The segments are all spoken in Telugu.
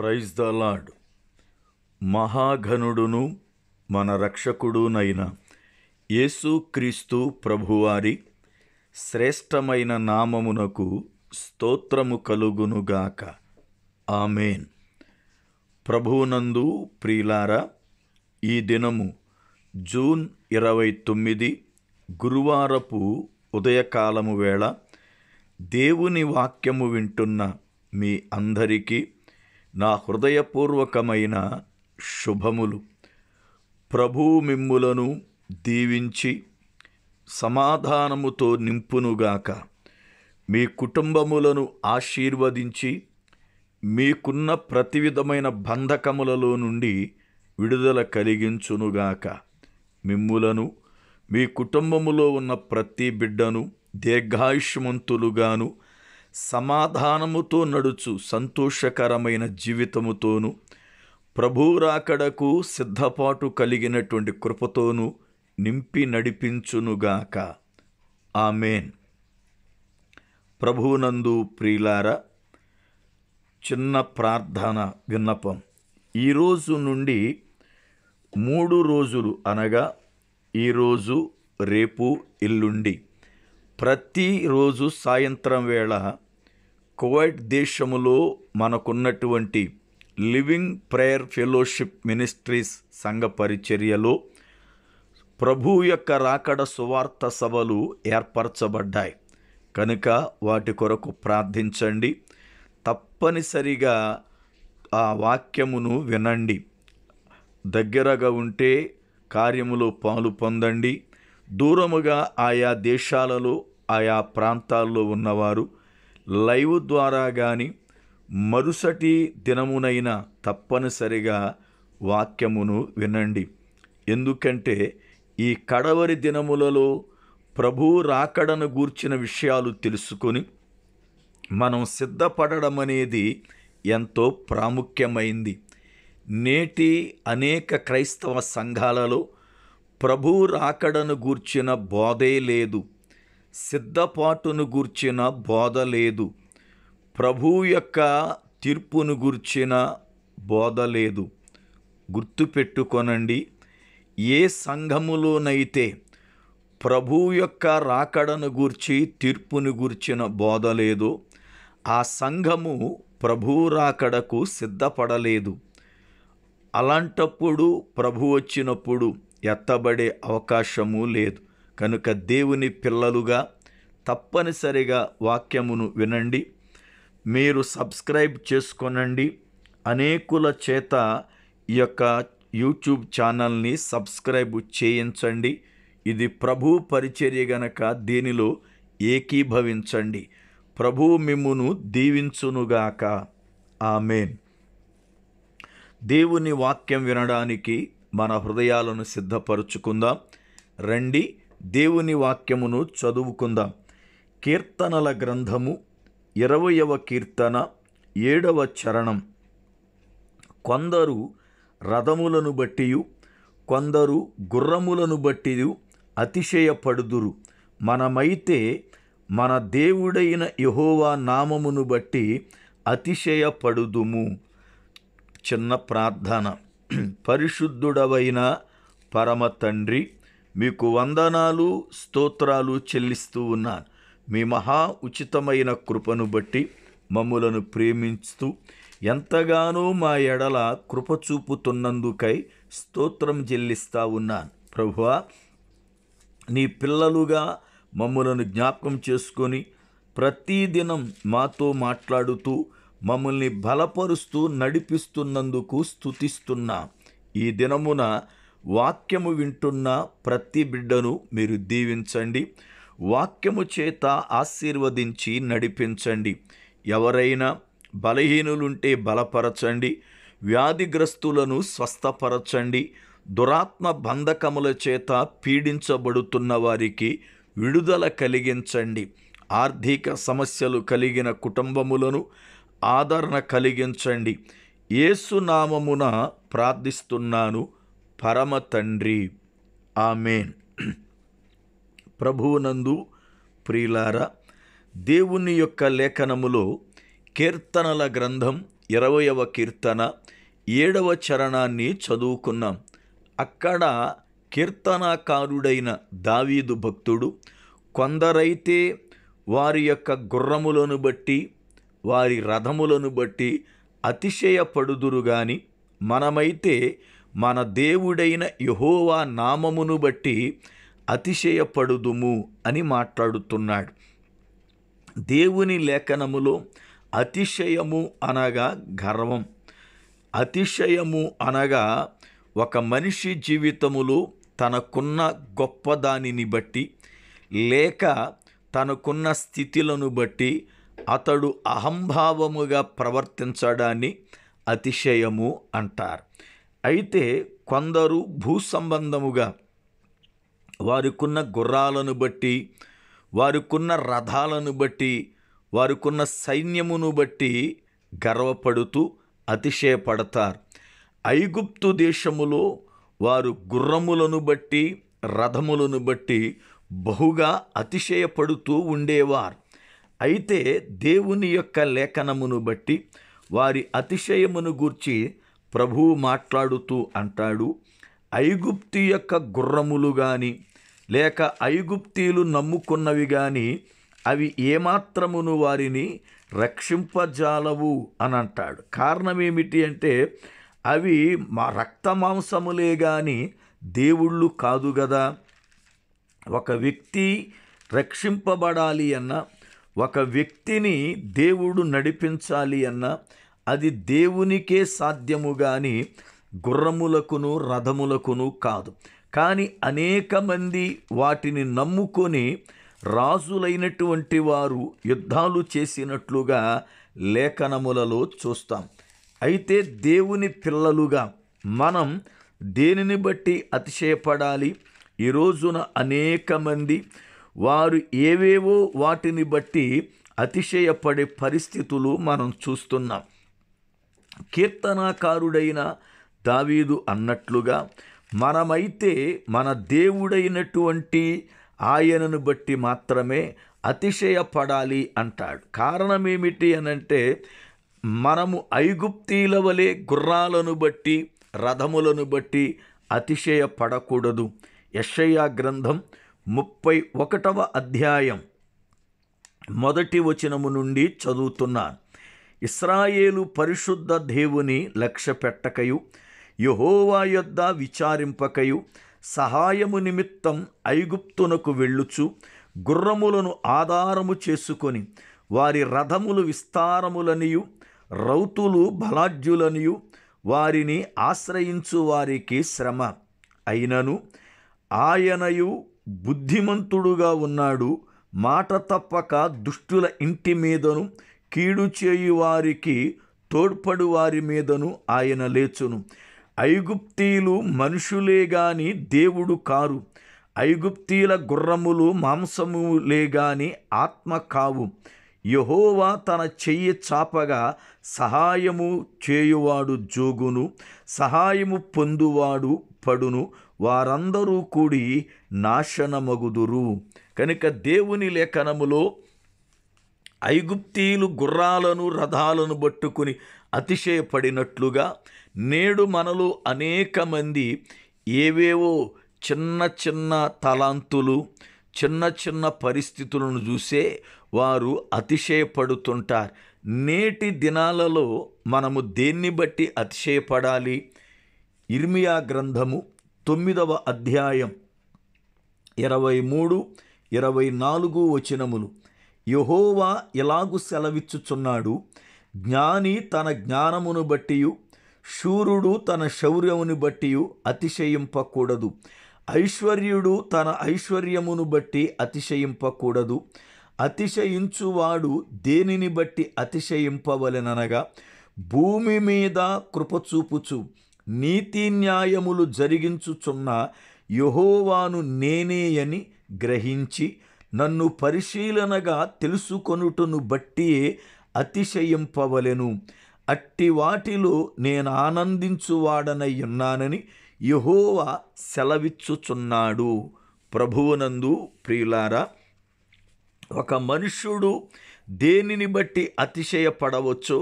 ప్రైజ్ ద లాడ్ మహాఘనుడును మన రక్షకుడునైన యేసుక్రీస్తు ప్రభువారి శ్రేష్టమైన నామమునకు స్తోత్రము కలుగునుగాక ఆమెన్ ప్రభునందు ప్రియులారా ఈ దినము జూన్ ఇరవై తొమ్మిది గురువారపు ఉదయకాలము వేళ దేవుని వాక్యము వింటున్న మీ అందరికీ నా హృదయపూర్వకమైన శుభములు ప్రభు మిమ్ములను దీవించి సమాధానముతో నింపునుగాక మీ కుటుంబములను ఆశీర్వదించి మీకున్న ప్రతి విధమైన బంధకములలో నుండి విడుదల కలిగించునుగాక మిమ్ములను మీ కుటుంబములో ఉన్న ప్రతి బిడ్డను దీర్ఘాయుష్మంతులుగాను సమాధానముతో నడుచు సంతోషకరమైన జీవితముతోనూ ప్రభురాకడకు సిద్ధపాటు కలిగినటువంటి కృపతోనూ నింపి నడిపించునుగాక ఆమెన్ ప్రభునందు ప్రియులారా చిన్న ప్రార్థన విన్నపం ఈరోజు నుండి మూడు రోజులు అనగా ఈరోజు రేపు ఇల్లుండి ప్రతిరోజు సాయంత్రం వేళ కువైట్ దేశములో మనకున్నటువంటి లివింగ్ ప్రేయర్ ఫెలోషిప్ మినిస్ట్రీస్ సంఘ పరిచర్యలో ప్రభు యొక్క రాకడ సువార్త సభలు ఏర్పరచబడ్డాయి కనుక వాటి కొరకు ప్రార్థించండి తప్పనిసరిగా ఆ వాక్యమును వినండి దగ్గరగా ఉంటే కార్యములో పాలు పొందండి దూరముగా ఆయా దేశాలలో ఆయా ప్రాంతాల్లో ఉన్నవారు లైవ్ ద్వారా కానీ మరుసటి దినమునైన తప్పనిసరిగా వాక్యమును వినండి ఎందుకంటే ఈ కడవరి దినములలో ప్రభు రాకడను గూర్చిన విషయాలు తెలుసుకొని మనం సిద్ధపడడం అనేది ఎంతో ప్రాముఖ్యమైంది నేటి అనేక క్రైస్తవ సంఘాలలో ప్రభు రాకడను గూర్చిన బోధే లేదు సిద్ధపాటును గూర్చిన బోధ లేదు ప్రభువు యొక్క తీర్పును గూర్చిన బోధ లేదు గుర్తుపెట్టుకొనండి ఏ సంఘములోనైతే ప్రభు యొక్క రాకడను గూర్చి తీర్పును గూర్చిన బోధ లేదు ఆ సంఘము ప్రభు రాకడకు సిద్ధపడలేదు అలాంటప్పుడు ప్రభు వచ్చినప్పుడు ఎత్తబడే అవకాశము లేదు కనుక దేవుని పిల్లలుగా తప్పనిసరిగా వాక్యమును వినండి మీరు సబ్స్క్రైబ్ చేసుకొనండి అనేకుల చేత ఈ యొక్క యూట్యూబ్ ఛానల్ని సబ్స్క్రైబ్ చేయించండి ఇది ప్రభు పరిచర్య గనక దీనిలో ఏకీభవించండి ప్రభు మిమ్మును దీవించునుగాక ఆమెన్ దేవుని వాక్యం వినడానికి మన హృదయాలను సిద్ధపరుచుకుందాం రండి దేవుని వాక్యమును చదువుకుందాం కీర్తనల గ్రంథము ఇరవయవ కీర్తన ఏడవ చరణం కొందరు రథములను బట్టియు కొందరు గుర్రములను బట్టియు అతిశయపడుదురు మనమైతే మన దేవుడైన యహోవా నామమును బట్టి అతిశయపడుదుము చిన్న ప్రార్థన పరిశుద్ధుడవైన పరమ తండ్రి మీకు వందనాలు స్తోత్రాలు చెల్లిస్తూ ఉన్నాను మీ మహా ఉచితమైన కృపను బట్టి మమ్ములను ప్రేమిస్తూ ఎంతగానో మా ఎడల కృప చూపుతున్నందుకై స్తోత్రం చెల్లిస్తూ ఉన్నాను ప్రభువా నీ పిల్లలుగా మమ్ములను జ్ఞాపకం చేసుకొని ప్రతిదినం మాతో మాట్లాడుతూ మమ్మల్ని బలపరుస్తూ నడిపిస్తున్నందుకు స్థుతిస్తున్నాం ఈ దినమున వాక్యము వింటున్న ప్రతి బిడ్డను మీరు దీవించండి వాక్యము చేత ఆశీర్వదించి నడిపించండి ఎవరైనా బలహీనులుంటే బలపరచండి వ్యాధిగ్రస్తులను స్వస్థపరచండి దురాత్మ బంధకముల చేత పీడించబడుతున్న వారికి విడుదల కలిగించండి ఆర్థిక సమస్యలు కలిగిన కుటుంబములను ఆదరణ కలిగించండి ఏసునామమున ప్రార్థిస్తున్నాను పరమ తండ్రి ఆమెన్ ప్రభువునందు ప్రియులార దేవుని యొక్క లేఖనములో కీర్తనల గ్రంథం ఇరవయవ కీర్తన ఏడవ చరణాన్ని చదువుకున్నాం అక్కడ కీర్తనాకారుడైన దావీదు భక్తుడు కొందరైతే వారి యొక్క గుర్రములను బట్టి వారి రథములను బట్టి అతిశయపడుదురు కానీ మనమైతే మన దేవుడైన యహోవా నామమును బట్టి అతిశయపడుదుము అని మాట్లాడుతున్నాడు దేవుని లేఖనములో అతిశయము అనగా గర్వం అతిశయము అనగా ఒక మనిషి జీవితములో తనకున్న గొప్పదానిని బట్టి లేక తనకున్న స్థితిలను బట్టి అతడు అహంభావముగా ప్రవర్తించడాన్ని అతిశయము అంటారు అయితే కొందరు భూ సంబంధముగా వారికున్న గుర్రాలను బట్టి వారికున్న రథాలను బట్టి వారికున్న సైన్యమును బట్టి గర్వపడుతూ అతిశయపడతారు ఐగుప్తు దేశములో వారు గుర్రములను బట్టి రథములను బట్టి బహుగా అతిశయపడుతూ ఉండేవారు అయితే దేవుని యొక్క లేఖనమును బట్టి వారి అతిశయమును గూర్చి ప్రభువు మాట్లాడుతూ అంటాడు ఐగుప్తి యొక్క గుర్రములు కానీ లేక ఐగుప్తీలు నమ్ముకున్నవి కానీ అవి ఏమాత్రమును వారిని రక్షింపజాలవు అని అంటాడు కారణం ఏమిటి అంటే అవి మా రక్త మాంసములే కానీ దేవుళ్ళు కాదు కదా ఒక వ్యక్తి రక్షింపబడాలి అన్న ఒక వ్యక్తిని దేవుడు నడిపించాలి అన్న అది దేవునికే సాధ్యము కానీ గుర్రములకును రథములకును కాదు కానీ అనేక మంది వాటిని నమ్ముకొని రాజులైనటువంటి వారు యుద్ధాలు చేసినట్లుగా లేఖనములలో చూస్తాం అయితే దేవుని పిల్లలుగా మనం దేనిని బట్టి అతిశయపడాలి ఈ రోజున అనేక మంది వారు ఏవేవో వాటిని బట్టి అతిశయపడే పరిస్థితులు మనం చూస్తున్నాం కీర్తనాకారుడైన దావీదు అన్నట్లుగా మనమైతే మన దేవుడైనటువంటి ఆయనను బట్టి మాత్రమే అతిశయపడాలి అంటాడు కారణమేమిటి అనంటే మనము ఐగుప్తీల వలె గుర్రాలను బట్టి రథములను బట్టి అతిశయపడకూడదు యశయ్యా గ్రంథం ముప్పై ఒకటవ అధ్యాయం మొదటి వచనము నుండి చదువుతున్నాను ఇస్రాయేలు పరిశుద్ధ దేవుని లక్ష్య పెట్టకయు యహోవా యొద్ద విచారింపకయు సహాయము నిమిత్తం ఐగుప్తునకు వెళ్ళుచు గుర్రములను ఆధారము చేసుకొని వారి రథములు విస్తారములనియు రౌతులు బలాఢ్యులనియు వారిని ఆశ్రయించు వారికి శ్రమ అయినను ఆయనయు బుద్ధిమంతుడుగా ఉన్నాడు మాట తప్పక దుష్టుల ఇంటి మీదను కీడు చేయు వారికి తోడ్పడు వారి మీదను ఆయన లేచును ఐగుప్తీలు మనుషులే గాని దేవుడు కారు ఐగుప్తీల గుర్రములు మాంసములే గాని ఆత్మ కావు యహోవా తన చెయ్యి చాపగా సహాయము చేయువాడు జోగును సహాయము పొందువాడు పడును వారందరూ కూడి నాశనమగుదురు కనుక దేవుని లేఖనములో ఐగుప్తీలు గుర్రాలను రథాలను పట్టుకుని అతిశయపడినట్లుగా నేడు మనలో అనేక మంది ఏవేవో చిన్న చిన్న తలాంతులు చిన్న చిన్న పరిస్థితులను చూసే వారు అతిశయపడుతుంటారు నేటి దినాలలో మనము దేన్ని బట్టి అతిశయపడాలి ఇర్మియా గ్రంథము తొమ్మిదవ అధ్యాయం ఇరవై మూడు ఇరవై నాలుగు వచనములు యహోవా ఎలాగు సెలవిచ్చుచున్నాడు జ్ఞాని తన జ్ఞానమును బట్టి శూరుడు తన శౌర్యమును బట్టి అతిశయింపకూడదు ఐశ్వర్యుడు తన ఐశ్వర్యమును బట్టి అతిశయింపకూడదు అతిశయించువాడు దేనిని బట్టి అతిశయింపవలెననగా భూమి మీద కృపచూపుచు నీతి న్యాయములు జరిగించుచున్న యహోవాను నేనే అని గ్రహించి నన్ను పరిశీలనగా తెలుసుకొనుటను బట్టి అతిశయింపవలెను అట్టి వాటిలో నేను ఆనందించువాడనై ఉన్నానని యహోవా సెలవిచ్చుచున్నాడు ప్రభువునందు ప్రియులారా ఒక మనుష్యుడు దేనిని బట్టి అతిశయపడవచ్చు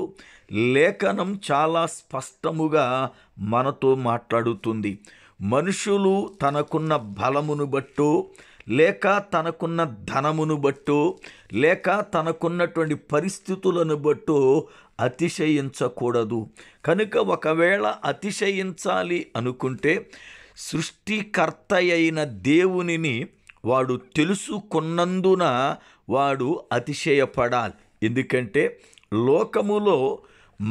లేఖనం చాలా స్పష్టముగా మనతో మాట్లాడుతుంది మనుషులు తనకున్న బలమును బట్టు లేక తనకున్న ధనమును బట్టు లేక తనకున్నటువంటి పరిస్థితులను బట్టు అతిశయించకూడదు కనుక ఒకవేళ అతిశయించాలి అనుకుంటే సృష్టికర్త అయిన దేవునిని వాడు తెలుసుకున్నందున వాడు అతిశయపడాలి ఎందుకంటే లోకములో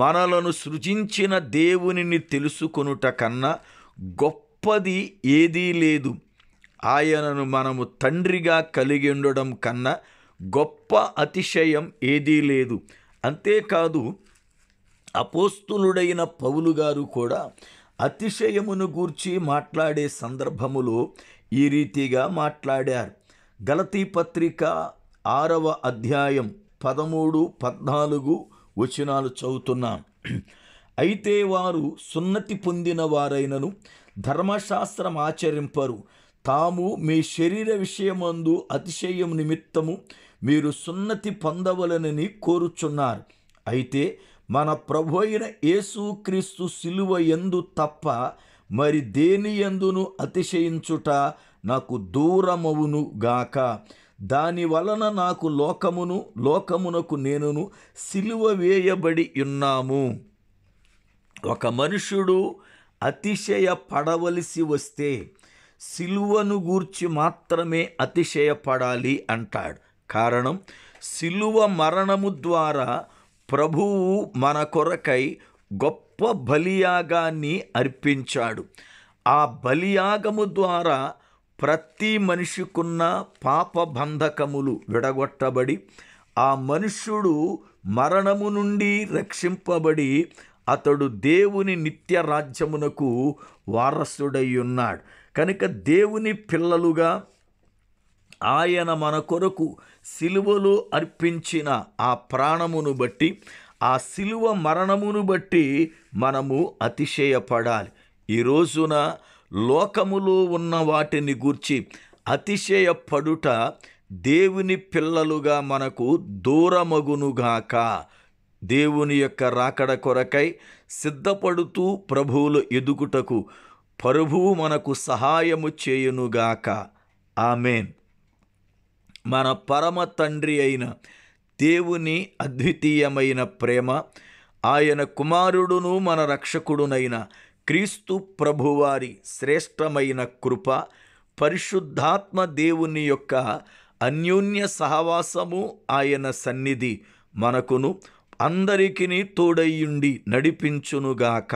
మనలను సృజించిన దేవునిని తెలుసుకొనుట కన్నా గొప్పది ఏదీ లేదు ఆయనను మనము తండ్రిగా కలిగి ఉండడం కన్నా గొప్ప అతిశయం ఏదీ లేదు అంతేకాదు అపోస్తులుడైన పౌలు గారు కూడా అతిశయమును గూర్చి మాట్లాడే సందర్భములో ఈ రీతిగా మాట్లాడారు గలతీ పత్రిక ఆరవ అధ్యాయం పదమూడు పద్నాలుగు వచనాలు చదువుతున్నాం అయితే వారు సున్నతి పొందిన వారైనను ధర్మశాస్త్రం ఆచరింపరు తాము మీ శరీర విషయమందు అతిశయం నిమిత్తము మీరు సున్నతి పొందవలనని కోరుచున్నారు అయితే మన ప్రభు అయిన యేసుక్రీస్తు సిలువ ఎందు తప్ప మరి దేని ఎందును అతిశయించుట నాకు దూరమవును గాక దాని వలన నాకు లోకమును లోకమునకు నేనును సిలువ వేయబడి ఉన్నాము ఒక మనుషుడు అతిశయ పడవలసి వస్తే సిలువను గూర్చి మాత్రమే అతిశయపడాలి అంటాడు కారణం సిలువ మరణము ద్వారా ప్రభువు మన కొరకై గొప్ప బలియాగాన్ని అర్పించాడు ఆ బలియాగము ద్వారా ప్రతి మనిషికున్న పాపబంధకములు విడగొట్టబడి ఆ మనుష్యుడు మరణము నుండి రక్షింపబడి అతడు దేవుని నిత్య రాజ్యమునకు వారసుడై ఉన్నాడు కనుక దేవుని పిల్లలుగా ఆయన మన కొరకు సిలువలో అర్పించిన ఆ ప్రాణమును బట్టి ఆ సిలువ మరణమును బట్టి మనము అతిశయపడాలి ఈ రోజున లోకములో ఉన్న వాటిని గూర్చి అతిశయపడుట దేవుని పిల్లలుగా మనకు దూరమగునుగాక దేవుని యొక్క రాకడ కొరకై సిద్ధపడుతూ ప్రభువులు ఎదుగుటకు పరుభువు మనకు సహాయము చేయునుగాక ఆమెన్ మన పరమ తండ్రి అయిన దేవుని అద్వితీయమైన ప్రేమ ఆయన కుమారుడును మన రక్షకుడునైన క్రీస్తు ప్రభువారి శ్రేష్టమైన కృప పరిశుద్ధాత్మ దేవుని యొక్క అన్యోన్య సహవాసము ఆయన సన్నిధి మనకును అందరికీ తోడయ్యుండి నడిపించునుగాక